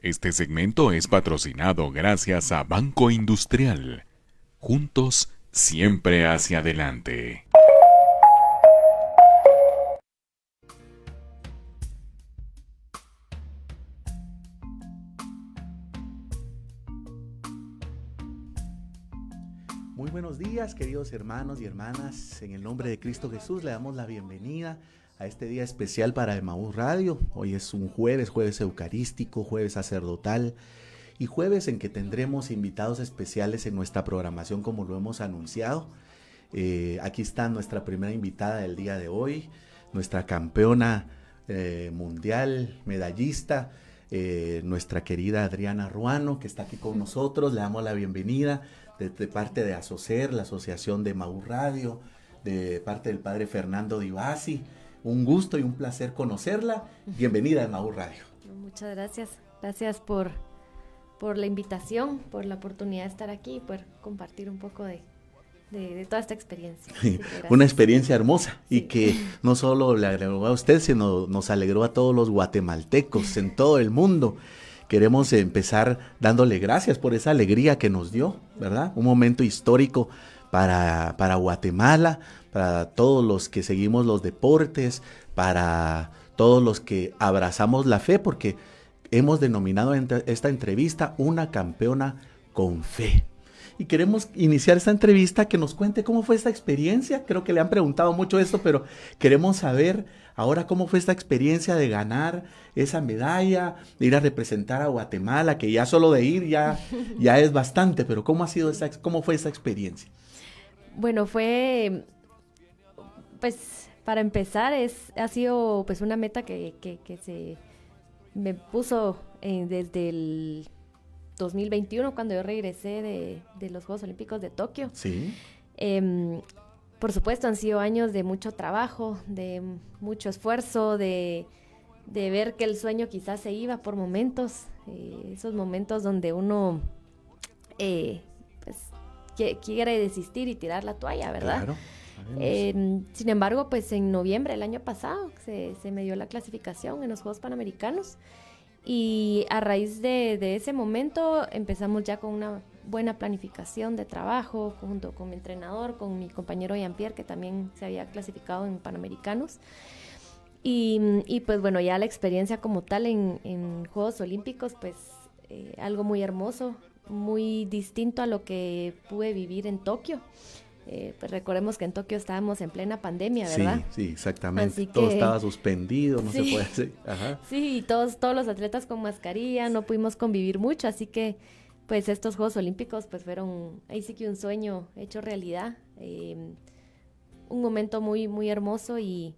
Este segmento es patrocinado gracias a Banco Industrial. Juntos, siempre hacia adelante. Muy buenos días, queridos hermanos y hermanas. En el nombre de Cristo Jesús le damos la bienvenida a este día especial para Emaú Radio. Hoy es un jueves, jueves eucarístico, jueves sacerdotal y jueves en que tendremos invitados especiales en nuestra programación como lo hemos anunciado. Eh, aquí está nuestra primera invitada del día de hoy, nuestra campeona eh, mundial, medallista, eh, nuestra querida Adriana Ruano, que está aquí con nosotros. Le damos la bienvenida de, parte de ASOCER, la Asociación de Emaú Radio, de parte del padre Fernando Divasi un gusto y un placer conocerla. Bienvenida a Nau Radio. Muchas gracias. Gracias por, por la invitación, por la oportunidad de estar aquí y por compartir un poco de, toda esta experiencia. una experiencia hermosa y que no solo le agregó a usted, sino nos alegró a todos los guatemaltecos en todo el mundo. Queremos empezar dándole gracias por esa alegría que nos dio, ¿verdad? Un momento histórico para, Guatemala, para todos los que seguimos los deportes, para todos los que abrazamos la fe, porque hemos denominado esta entrevista una campeona con fe. Y queremos iniciar esta entrevista que nos cuente cómo fue esta experiencia. Creo que le han preguntado mucho esto, pero queremos saber ahora cómo fue esta experiencia de ganar esa medalla, de ir a representar a Guatemala, que ya solo de ir ya, ya es bastante, pero cómo ha sido esa, cómo fue esa experiencia. Bueno, fue, pues, para empezar, es, ha sido pues una meta que, se me puso eh, desde el 2021, cuando yo regresé de, los Juegos Olímpicos de Tokio. Sí. Em, por supuesto, han sido años de mucho trabajo, de mucho esfuerzo, de, ver que el sueño quizás se iba por momentos, eh, esos momentos donde uno eh, pues, quiere desistir y tirar la toalla, ¿verdad? Em, sin embargo, pues en noviembre del año pasado se, me dio la clasificación en los Juegos Panamericanos y a raíz de, ese momento empezamos ya con una buena planificación de trabajo junto con mi entrenador, con mi compañero Jean-Pierre que también se había clasificado en Panamericanos. Y, pues bueno, ya la experiencia como tal en, Juegos Olímpicos, pues eh, algo muy hermoso, muy distinto a lo que pude vivir en Tokio. Eh, pues recordemos que en Tokio estábamos en plena pandemia, ¿verdad? Sí, sí, exactamente. todo estaba suspendido, no se puede hacer. Ajá. Sí, todos, todos los atletas con mascarilla, no pudimos convivir mucho, así que pues estos Juegos Olímpicos pues fueron, ahí sí que un sueño hecho realidad. Em, un momento muy, muy hermoso y,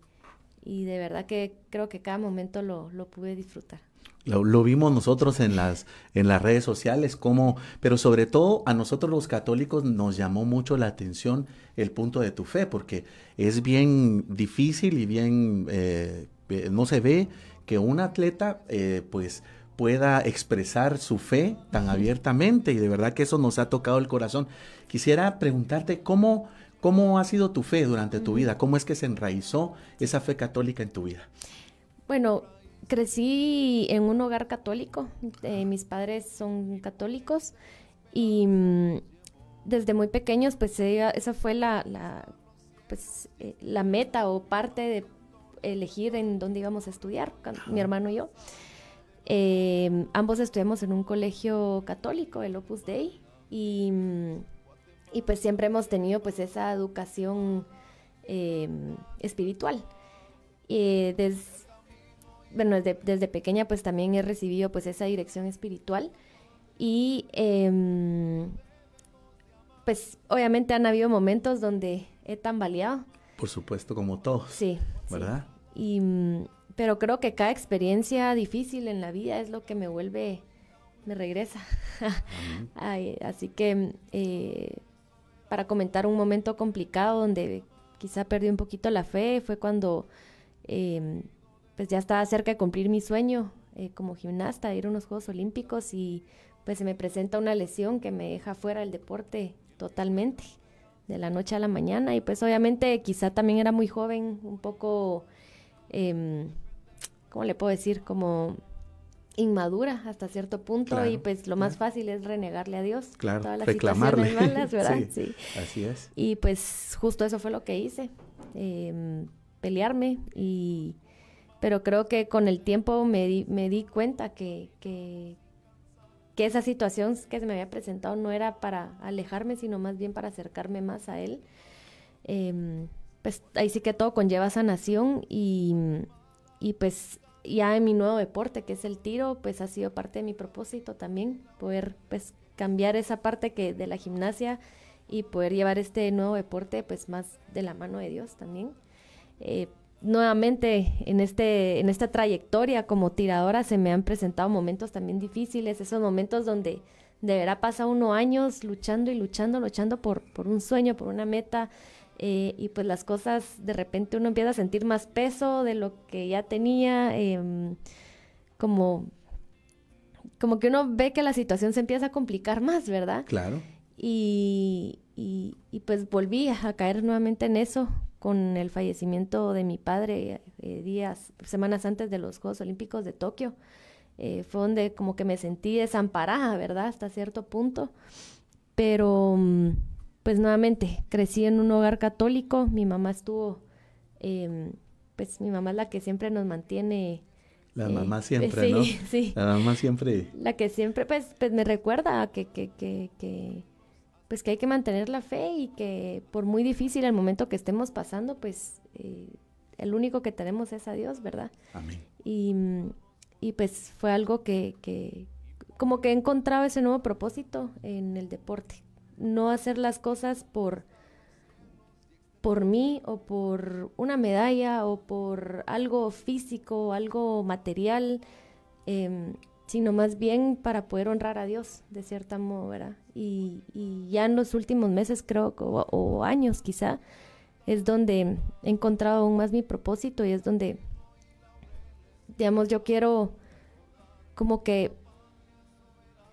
y de verdad que creo que cada momento lo, lo pude disfrutar. Lo, vimos nosotros en las, en las redes sociales, como, pero sobre todo a nosotros los católicos nos llamó mucho la atención el punto de tu fe, porque es bien difícil y bien, eh, eh no se ve que un atleta eh, pues pueda expresar su fe tan abiertamente y de verdad que eso nos ha tocado el corazón. Quisiera preguntarte cómo, cómo ha sido tu fe durante tu vida, cómo es que se enraizó esa fe católica en tu vida. Bueno, crecí en un hogar católico, eh, mis padres son católicos y mm, desde muy pequeños pues esa fue la, pues, eh, la meta o parte de elegir en dónde íbamos a estudiar, mi hermano y yo. Em, ambos estudiamos en un colegio católico, el Opus Dei, y, mm, y pues siempre hemos tenido pues esa educación em, espiritual. Eh, desde bueno, desde, pequeña pues también he recibido pues esa dirección espiritual y em, pues obviamente han habido momentos donde he tambaleado. Por supuesto, como todos. Sí. ¿Verdad? Y, mm, pero creo que cada experiencia difícil en la vida es lo que me vuelve, me regresa. así que mm, eh, para comentar un momento complicado donde quizá perdí un poquito la fe, fue cuando... Em, pues ya estaba cerca de cumplir mi sueño eh, como gimnasta, ir a unos Juegos Olímpicos y pues se me presenta una lesión que me deja fuera del deporte totalmente, de la noche a la mañana. Y pues obviamente quizá también era muy joven, un poco, em, ¿cómo le puedo decir? Como inmadura hasta cierto punto y pues lo más fácil es renegarle a Dios. Claro, reclamarle. ¿verdad? sí, Así es. Y pues justo eso fue lo que hice, em, pelearme y pero creo que con el tiempo me di, me di cuenta que, que, esa situación que se me había presentado no era para alejarme, sino más bien para acercarme más a él. Em, pues ahí sí que todo conlleva sanación y, y pues ya en mi nuevo deporte, que es el tiro, pues ha sido parte de mi propósito también, poder pues cambiar esa parte que de la gimnasia y poder llevar este nuevo deporte pues más de la mano de Dios también. Eh, nuevamente en, este, en esta trayectoria como tiradora se me han presentado momentos también difíciles, esos momentos donde de verdad pasa uno años luchando y luchando, luchando por, por un sueño, por una meta, eh, y pues las cosas de repente uno empieza a sentir más peso de lo que ya tenía, em, como, como que uno ve que la situación se empieza a complicar más, ¿verdad? Claro. Y, y, y pues volví a caer nuevamente en eso, con el fallecimiento de mi padre eh, días, semanas antes de los Juegos Olímpicos de Tokio. Eh, fue donde como que me sentí desamparada, ¿verdad? Hasta cierto punto. Pero, mm, pues nuevamente, crecí en un hogar católico. Mi mamá estuvo, em, pues mi mamá es la que siempre nos mantiene. La eh, mamá siempre, ¿no? Sí, La mamá siempre. La que siempre, pues, pues me recuerda que, que, que pues que hay que mantener la fe y que por muy difícil el momento que estemos pasando, pues eh, el único que tenemos es a Dios, ¿verdad? Amén. Y, mm, pues fue algo que, como que he encontrado ese nuevo propósito en el deporte. No hacer las cosas por, por mí o por una medalla o por algo físico, algo material, em, sino más bien para poder honrar a Dios, de cierta modo, Y, ya en los últimos meses, creo, o, años quizá, es donde he encontrado aún más mi propósito y es donde, digamos, yo quiero como que,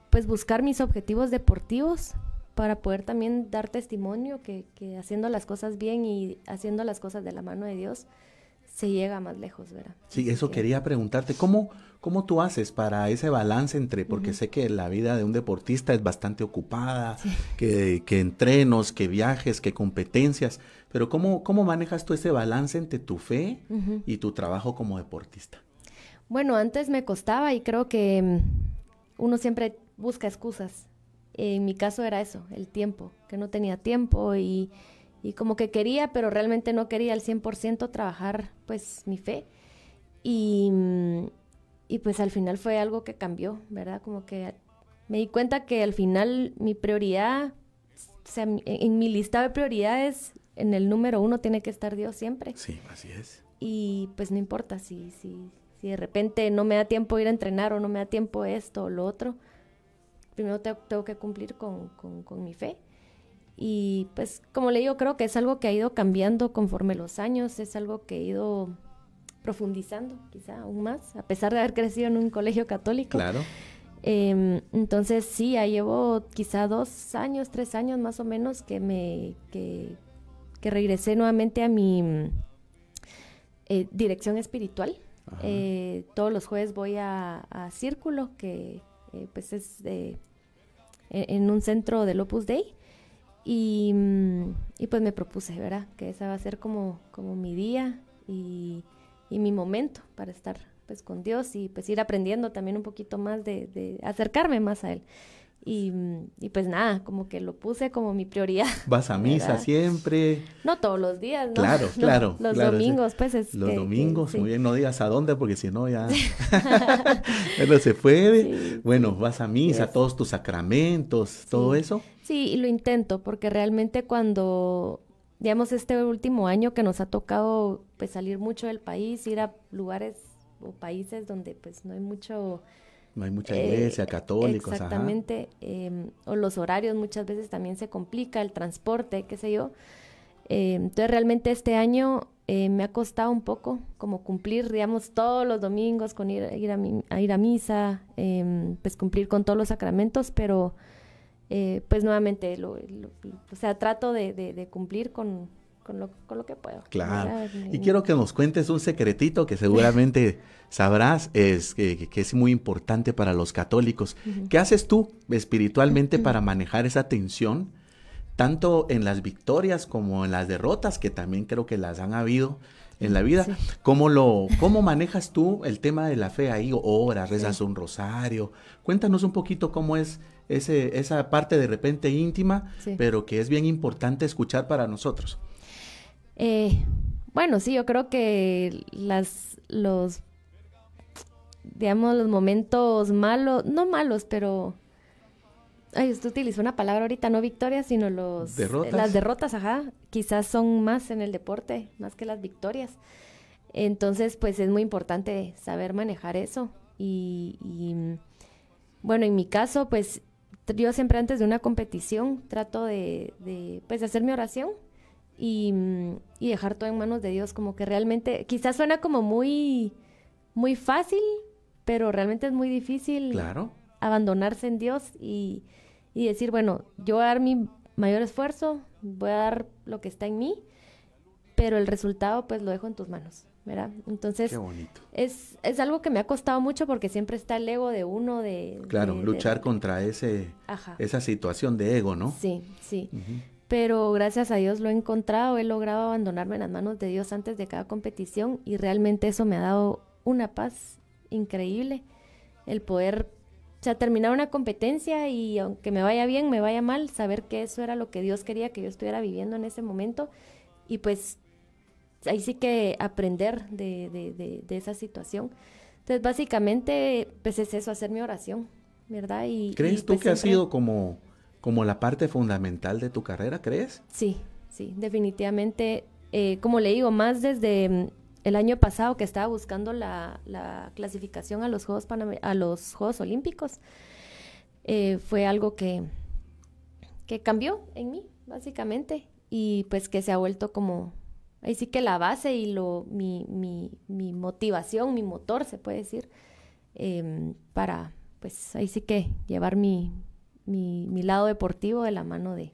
pues buscar mis objetivos deportivos para poder también dar testimonio que haciendo las cosas bien y haciendo las cosas de la mano de Dios, se llega más lejos, ¿verdad? Sí, eso quería preguntarte, ¿cómo, ¿cómo tú haces para ese balance entre, porque sé que la vida de un deportista es bastante ocupada, que, entrenos, que viajes, que competencias, pero ¿cómo, cómo manejas tú ese balance entre tu fe y tu trabajo como deportista? Bueno, antes me costaba y creo que mm, uno siempre busca excusas. En mi caso era eso, el tiempo, que no tenía tiempo y y como que quería, pero realmente no quería al 100% trabajar pues mi fe. Y, y, pues al final fue algo que cambió, ¿verdad? Como que me di cuenta que al final mi prioridad, o sea, en, mi lista de prioridades, en el número uno tiene que estar Dios siempre. Sí, así es. Y pues no importa si, si, si de repente no me da tiempo ir a entrenar o no me da tiempo esto o lo otro, primero tengo que cumplir con, con mi fe y pues como le digo, creo que es algo que ha ido cambiando conforme los años, es algo que he ido profundizando quizá aún más, a pesar de haber crecido en un colegio católico. Claro. Em, entonces sí, ya llevo quizá dos años, tres años más o menos que me que, regresé nuevamente a mi mm, eh, dirección espiritual. Eh, todos los jueves voy a, a Círculo, que eh, pues es e, en un centro del Opus Dei. Mm, y, pues me propuse, ¿verdad? Que esa va a ser como, como mi día y, mi momento para estar pues con Dios y pues ir aprendiendo también un poquito más de, de acercarme más a Él. Mm, y, pues nada, como que lo puse como mi prioridad. ¿Vas a misa siempre? No todos los días, ¿no? Claro, claro. los domingos, pues es Los domingos, muy bien, no digas a dónde porque si no ya... Pero se puede. bueno, vas a misa, todos tus sacramentos, todo eso. Sí, y lo intento porque realmente cuando, digamos, este último año que nos ha tocado pues salir mucho del país, ir a lugares o países donde pues no hay mucho hay mucha eh, iglesia, eh, católicos. Exactamente, em, o los horarios muchas veces también se complica, el transporte, qué sé yo. Em, entonces realmente este año eh, me ha costado un poco como cumplir, digamos, todos los domingos con ir, ir a, ir a misa, em, pues cumplir con todos los sacramentos, pero eh, pues nuevamente, o sea, trato de cumplir con, con lo, que puedo. Claro. Y quiero que nos cuentes un secretito que seguramente sabrás, es que, es muy importante para los católicos. ¿Qué haces tú espiritualmente para manejar esa tensión? tanto en las victorias como en las derrotas, que también creo que las han habido, en la vida. ¿Cómo, lo, ¿Cómo manejas tú el tema de la fe ahí? Oras, rezas un rosario. Cuéntanos un poquito cómo es esa parte de repente íntima, pero que es bien importante escuchar para nosotros. Eh, bueno, sí, yo creo que las, los, digamos, los momentos malos, no malos, pero... Ay, usted utilizó una palabra ahorita, no victorias, sino los, ¿Derrotas? las derrotas, ajá. Quizás son más en el deporte, más que las victorias. Entonces, pues es muy importante saber manejar eso. Y, y bueno, en mi caso, pues yo siempre antes de una competición trato de, de pues, hacer mi oración Mm, y, dejar todo en manos de Dios, como que realmente, quizás suena como muy, muy fácil, pero realmente es muy difícil claro. abandonarse en Dios y, decir, bueno, yo voy a dar mi mayor esfuerzo, voy a dar lo que está en mí, pero el resultado pues lo dejo en tus manos. ¿verdad? Entonces, Es, es algo que me ha costado mucho porque siempre está el ego de uno de... Claro, luchar contra ese, esa situación de ego, ¿no? Sí, sí pero gracias a Dios lo he encontrado, he logrado abandonarme en las manos de Dios antes de cada competición y realmente eso me ha dado una paz increíble, el poder o sea, terminar una competencia y aunque me vaya bien, me vaya mal, saber que eso era lo que Dios quería que yo estuviera viviendo en ese momento y pues ahí sí que aprender de, esa situación. Entonces, básicamente, pues es eso, hacer mi oración, ¿verdad? ¿Crees tú pues que ha sido como como la parte fundamental de tu carrera, ¿crees? Sí, sí, definitivamente. Eh, como le digo, más desde mm, el año pasado que estaba buscando la, clasificación a los Juegos, a los Juegos Olímpicos, eh, fue algo que, que cambió en mí, básicamente, y pues que se ha vuelto como, ahí sí que la base y lo, mi, mi, motivación, mi motor, se puede decir, em, para, pues ahí sí que llevar mi, mi, lado deportivo de la mano de,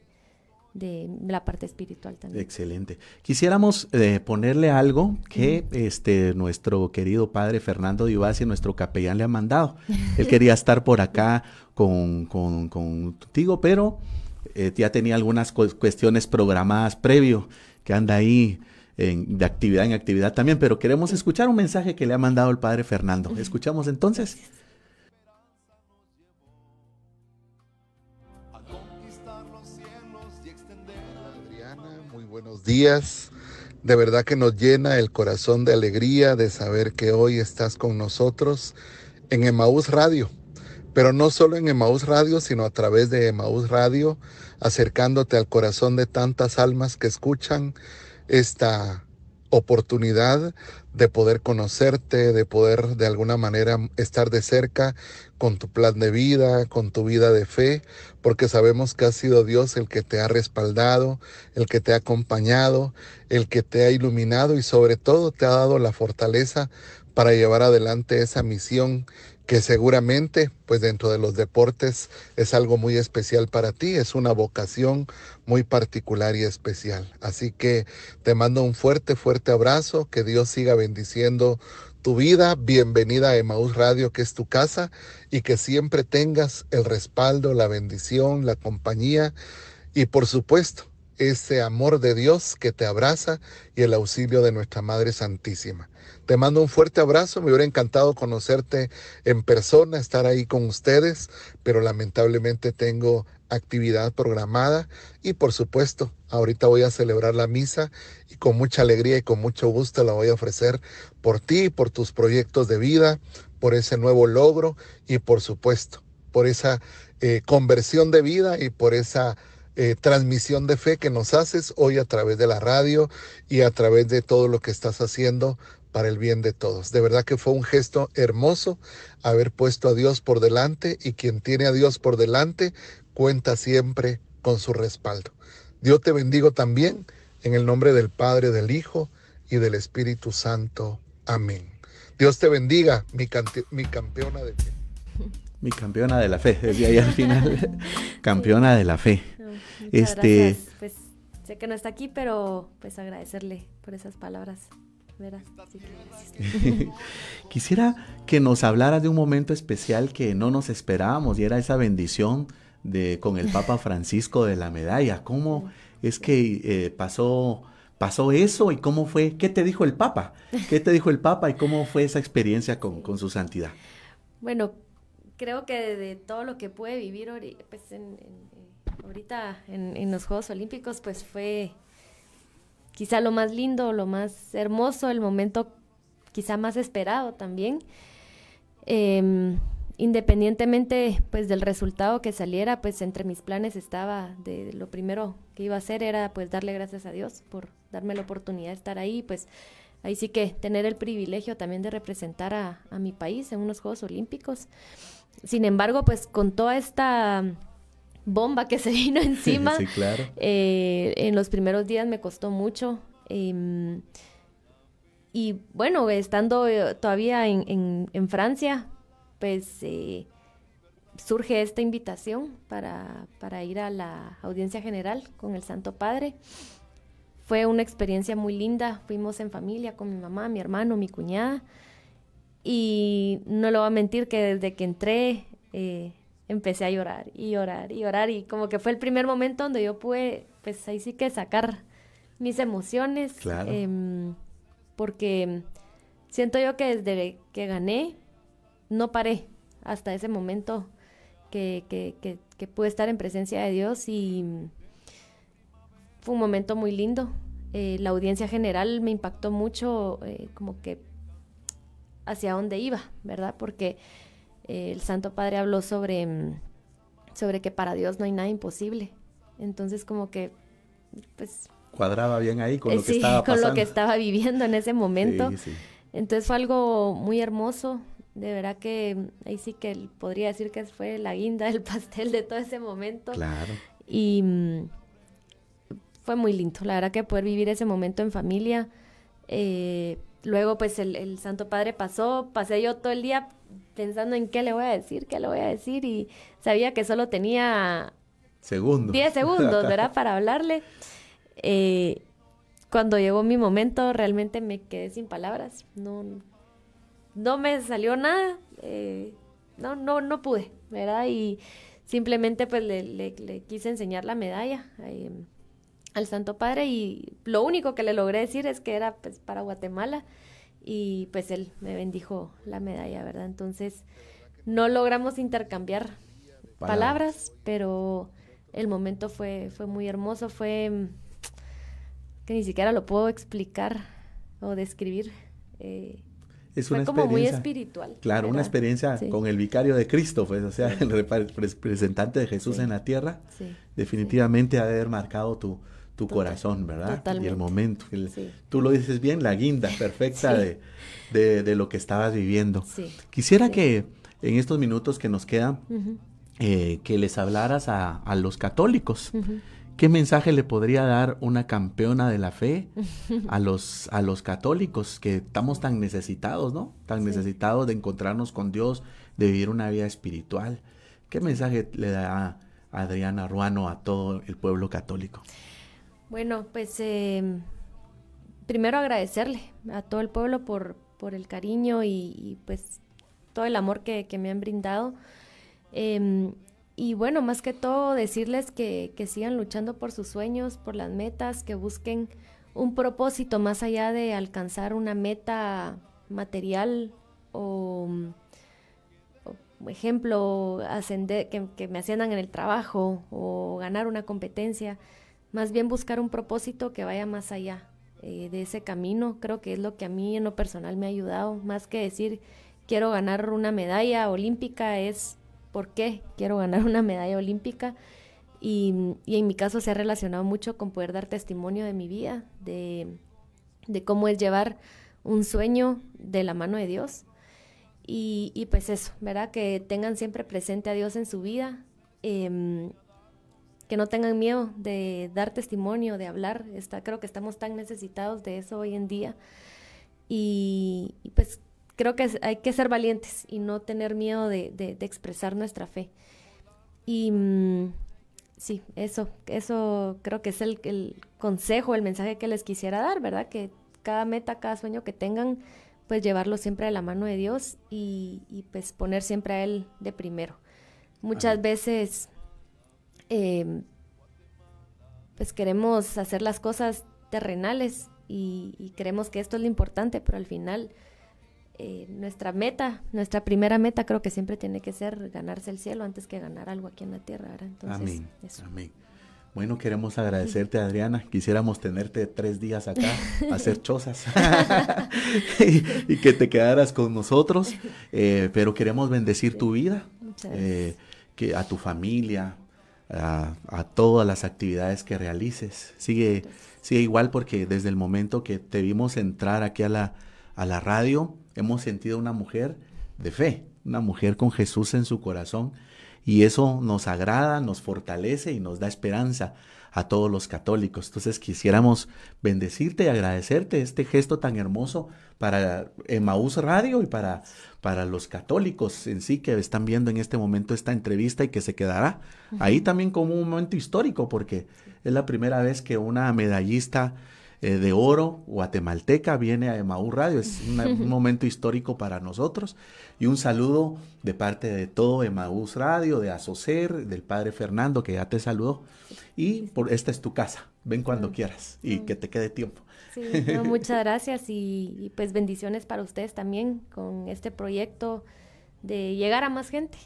de la parte espiritual también. Excelente. Quisiéramos eh, ponerle algo que este nuestro querido padre Fernando Divasi, nuestro capellán, le ha mandado. Él quería estar por acá con, contigo, pero eh, ya tenía algunas cuestiones programadas previo que anda ahí. En, de actividad en actividad también, pero queremos escuchar un mensaje que le ha mandado el padre Fernando. Escuchamos entonces. días. De verdad que nos llena el corazón de alegría de saber que hoy estás con nosotros en Emaús Radio. Pero no solo en Emaús Radio, sino a través de Emaús Radio, acercándote al corazón de tantas almas que escuchan esta oportunidad de poder conocerte, de poder de alguna manera estar de cerca con tu plan de vida, con tu vida de fe, porque sabemos que ha sido Dios el que te ha respaldado, el que te ha acompañado, el que te ha iluminado y sobre todo te ha dado la fortaleza para llevar adelante esa misión que seguramente, pues dentro de los deportes, es algo muy especial para ti, es una vocación muy particular y especial. Así que te mando un fuerte, fuerte abrazo, que Dios siga bendiciendo tu vida. Bienvenida a Emaús Radio, que es tu casa, y que siempre tengas el respaldo, la bendición, la compañía y por supuesto ese amor de Dios que te abraza y el auxilio de nuestra Madre Santísima. Te mando un fuerte abrazo, me hubiera encantado conocerte en persona, estar ahí con ustedes, pero lamentablemente tengo actividad programada y por supuesto, ahorita voy a celebrar la misa y con mucha alegría y con mucho gusto la voy a ofrecer por ti, por tus proyectos de vida, por ese nuevo logro y por supuesto, por esa eh, conversión de vida y por esa... Eh, transmisión de fe que nos haces hoy a través de la radio y a través de todo lo que estás haciendo para el bien de todos. De verdad que fue un gesto hermoso haber puesto a Dios por delante y quien tiene a Dios por delante cuenta siempre con su respaldo. Dios te bendigo también en el nombre del Padre, del Hijo y del Espíritu Santo. Amén. Dios te bendiga, mi, campeona de fe. Mi campeona de la fe, decía ahí al final. campeona de la fe. este, Pues sé que no está aquí, pero pues agradecerle por esas palabras. Quisiera que nos hablaras de un momento especial que no nos esperábamos y era esa bendición de, con el Papa Francisco de la medalla. ¿Cómo es que eh, pasó, pasó eso y cómo fue? ¿Qué te dijo el Papa? ¿Qué te dijo el Papa y cómo fue esa experiencia con, su santidad? Bueno, creo que de, todo lo que pude vivir pues, en, eh, ahorita en, los Juegos Olímpicos, pues fue quizá lo más lindo, lo más hermoso, el momento quizá más esperado también. Em, independientemente pues del resultado que saliera, pues entre mis planes estaba de, lo primero que iba a hacer era pues darle gracias a Dios por darme la oportunidad de estar ahí, pues ahí sí que tener el privilegio también de representar a, mi país en unos Juegos Olímpicos. Sin embargo, pues con toda esta bomba que se vino encima, eh, en los primeros días me costó mucho. Em, y bueno, estando eh, todavía en, en Francia, pues eh, surge esta invitación para, ir a la audiencia general con el Santo Padre. Fue una experiencia muy linda, fuimos en familia con mi mamá, mi hermano, mi cuñada y no lo voy a mentir que desde que entré eh, empecé a llorar y llorar y llorar y como que fue el primer momento donde yo pude, pues ahí sí que sacar mis emociones, em, porque siento yo que desde que gané no paré hasta ese momento que, pude estar en presencia de Dios y fue un momento muy lindo. Eh, la audiencia general me impactó mucho, eh, como que hacia dónde iba, ¿verdad? Porque eh, el Santo Padre habló sobre, sobre que para Dios no hay nada imposible. Entonces, como que, pues... Cuadraba bien ahí con lo que estaba con lo que estaba viviendo en ese momento. Entonces fue algo muy hermoso, de verdad que mm, ahí sí que podría decir que fue la guinda del pastel de todo ese momento. Claro. Y mm, fue muy lindo, la verdad que poder vivir ese momento en familia. Eh, luego pues el, Santo Padre pasó, pasé yo todo el día pensando en qué le voy a decir, qué le voy a decir y sabía que solo tenía... Segundos. 10 segundos, ¿verdad? Para hablarle. Eh, cuando llegó mi momento realmente me quedé sin palabras, no, no me salió nada, eh, no, no, no pude, ¿verdad? Y simplemente pues le, quise enseñar la medalla eh, al Santo Padre y lo único que le logré decir es que era pues para Guatemala y pues él me bendijo la medalla, ¿verdad? Entonces no logramos intercambiar palabras, pero el momento fue, fue muy hermoso, fue que ni siquiera lo puedo explicar o describir. Eh, es una como experiencia. muy espiritual. Claro, una experiencia con el vicario de Cristo, pues, o sea, el representante de Jesús en la tierra, definitivamente ha de haber marcado tu, tu corazón, ¿verdad? Totalmente. Y el momento. tú lo dices bien, la guinda perfecta de, lo que estabas viviendo. Quisiera que en estos minutos que nos quedan, eh, que les hablaras a, los católicos. ¿Qué mensaje le podría dar una campeona de la fe a los, a los católicos que estamos tan necesitados, ¿no? Tan necesitados de encontrarnos con Dios, de vivir una vida espiritual. ¿Qué mensaje le da Adriana Ruano a todo el pueblo católico? Bueno, pues em, primero agradecerle a todo el pueblo por, por el cariño y, pues todo el amor que, me han brindado. Em, y bueno, más que todo decirles que, que sigan luchando por sus sueños, por las metas, que busquen un propósito más allá de alcanzar una meta material o, ejemplo, ascender, que, me asciendan en el trabajo o ganar una competencia, más bien buscar un propósito que vaya más allá eh, de ese camino, creo que es lo que a mí en lo personal me ha ayudado, más que decir quiero ganar una medalla olímpica, es por qué quiero ganar una medalla olímpica. Y, en mi caso se ha relacionado mucho con poder dar testimonio de mi vida, de, cómo es llevar un sueño de la mano de Dios. Y, pues eso, ¿verdad? Que tengan siempre presente a Dios en su vida, em, que no tengan miedo de dar testimonio, de hablar. creo que estamos tan necesitados de eso hoy en día. y pues creo que hay que ser valientes y no tener miedo de, expresar nuestra fe. Y mm, sí, eso, eso creo que es el, consejo, el mensaje que les quisiera dar, ¿verdad? Que cada meta, cada sueño que tengan, pues llevarlo siempre de la mano de Dios y, pues poner siempre a Él de primero. Muchas veces, em, pues queremos hacer las cosas terrenales y creemos que esto es lo importante, pero al final eh, nuestra meta, nuestra primera meta creo que siempre tiene que ser ganarse el cielo antes que ganar algo aquí en la tierra. amén, Bueno, queremos agradecerte, Adriana. Quisiéramos tenerte tres días acá, a hacer chozas y, que te quedaras con nosotros. Eh, pero queremos bendecir tu vida, eh, que a tu familia, a, a, todas las actividades que realices. Sigue, sigue igual porque desde el momento que te vimos entrar aquí a la, a la radio, hemos sentido una mujer de fe, una mujer con Jesús en su corazón. Y eso nos agrada, nos fortalece y nos da esperanza a todos los católicos. Entonces quisiéramos bendecirte y agradecerte este gesto tan hermoso para Emaús Radio y para, para los católicos en sí que están viendo en este momento esta entrevista y que se quedará ahí también como un momento histórico porque es la primera vez que una medallista eh, de oro guatemalteca viene a Emaú Radio. Es un momento histórico para nosotros. Y un saludo de parte de todo Emaús Radio, de Asocer, del padre Fernando, que ya te saludó. Y por esta es tu casa. Ven cuando mm. quieras y mm. que te quede tiempo. muchas gracias y, pues bendiciones para ustedes también con este proyecto de llegar a más gente.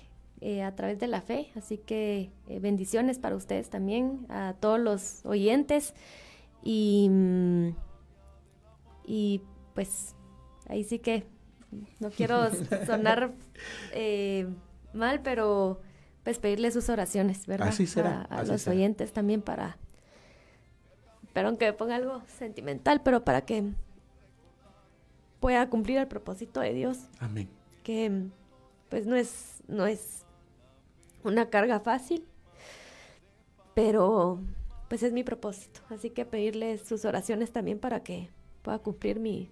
Eh, a través de la fe. Así que eh, bendiciones para ustedes también, a todos los oyentes. Mm, y, pues ahí sí que no quiero sonar eh, mal, pero pues pedirle sus oraciones, ¿verdad? Así será. A, los oyentes también para, pero aunque ponga algo sentimental, pero para que pueda cumplir el propósito de Dios. Amén. Que pues no es, no es una carga fácil, pero pues es mi propósito. Así que pedirles sus oraciones también para que pueda cumplir mi,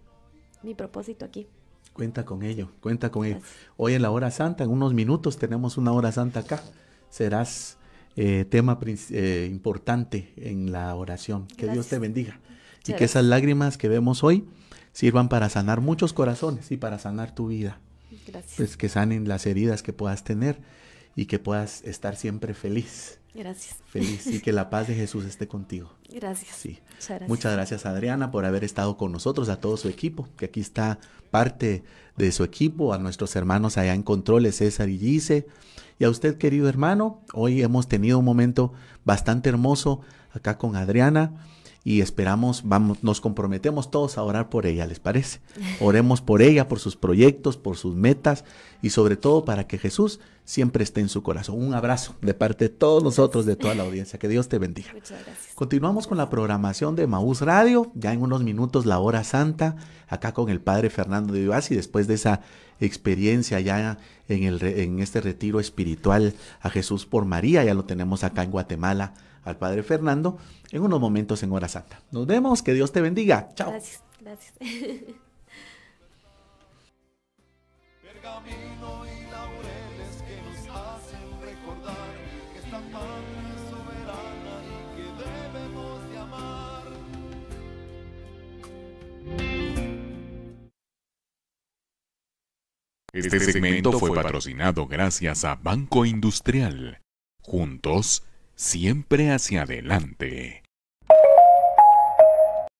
propósito aquí. Cuenta con ello, cuenta con ello. Hoy en la hora santa, en unos minutos tenemos una hora santa acá. Serás eh, tema eh, importante en la oración. Que Dios te bendiga. Y que esas lágrimas que vemos hoy sirvan para sanar muchos corazones y para sanar tu vida. Gracias. Pues que sanen las heridas que puedas tener y que puedas estar siempre feliz. Gracias. Feliz y que la paz de Jesús esté contigo. Gracias. Sí. Muchas gracias. Adriana por haber estado con nosotros, a todo su equipo, que aquí está parte de su equipo, a nuestros hermanos allá en Controles, César y Gise, y a usted querido hermano, hoy hemos tenido un momento bastante hermoso acá con Adriana y esperamos, vamos, nos comprometemos todos a orar por ella, ¿les parece? Oremos por ella, por sus proyectos, por sus metas y sobre todo para que Jesús siempre esté en su corazón. Un abrazo de parte de todos nosotros, de toda la audiencia. Que Dios te bendiga. Muchas gracias. Continuamos con la programación de Maús Radio, ya en unos minutos la hora santa, acá con el Padre Fernando de Vivas y después de esa experiencia ya en, el, en este retiro espiritual a Jesús por María, ya lo tenemos acá en Guatemala al Padre Fernando en unos momentos en Hora Santa. Nos vemos, que Dios te bendiga. Chao. Gracias, gracias. Este segmento fue patrocinado gracias a Banco Industrial. Juntos, siempre hacia adelante.